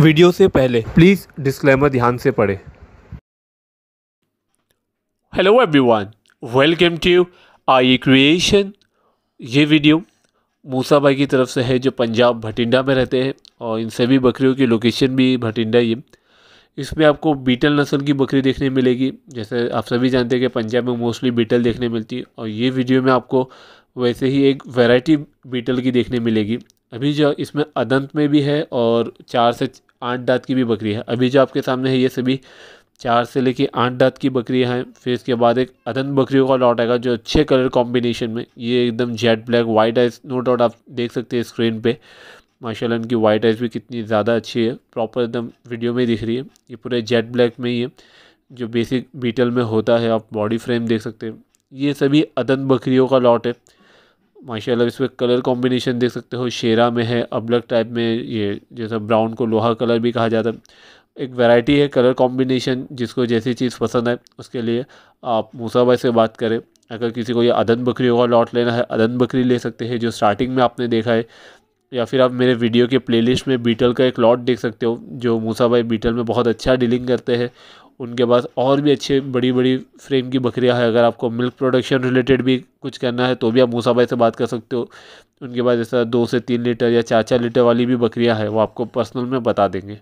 video से पहले please disclaimer ध्यान से पढ़े hello everyone welcome to I creation ये वीडियो मूसा भाई की तरफ से है जो पंजाब भटिंडा में रहते हैं और इन सभी बकरियों की लोकेशन भी भटिंडा ही है इसमें आपको बीटल नस्ल की बकरी देखने मिलेगी जैसे आप सभी जानते हैं कि पंजाब में मोस्टली बीटल देखने मिलती है और ये वीडियो में आपको वैसे ही एक वैरायटी बीटल की देखने मिलेगी अभी जो इसमें अदंत में भी है और चार से आठ दांत की भी बकरी है अभी जो आपके सामने है ये सभी चार से लेके आठ दांत की बकरियाँ हैं फिर इसके बाद एक अदंत बकरियों का लॉट आएगा जो अच्छे कलर कॉम्बिनेशन में ये एकदम jet black white ice no doubt आप देख सकते हैं स्क्रीन पर माशाला इनकी वाइट आइस भी कितनी ज़्यादा अच्छी है प्रॉपर एकदम वीडियो में दिख रही है ये पूरे जेट ब्लैक में ही है जो बेसिक बीटल में होता है आप बॉडी फ्रेम देख सकते हैं ये सभी अदन बकरियों का लॉट है माशाल्लाह इसमें कलर कॉम्बिनेशन देख सकते हो शेरा में है अबलक टाइप में ये जैसा ब्राउन को लोहा कलर भी कहा जाता है एक वैरायटी है कलर कॉम्बिनेशन जिसको जैसी चीज़ पसंद है उसके लिए आप मूसा भाई से बात करें अगर किसी को ये अदन बकरियों का लॉट लेना है अदन बकरी ले सकते हैं जो स्टार्टिंग में आपने देखा है या फिर आप मेरे वीडियो के प्लेलिस्ट में बीटल का एक लॉट देख सकते हो जो मूसा भाई बीटल में बहुत अच्छा डीलिंग करते हैं उनके पास और भी अच्छे बड़ी बड़ी फ्रेम की बकरियां हैं अगर आपको मिल्क प्रोडक्शन रिलेटेड भी कुछ करना है तो भी आप मूसा भाई से बात कर सकते हो उनके पास जैसा दो से तीन लीटर या चार चार लीटर वाली भी बकरियां हैं वो आपको पर्सनल में बता देंगे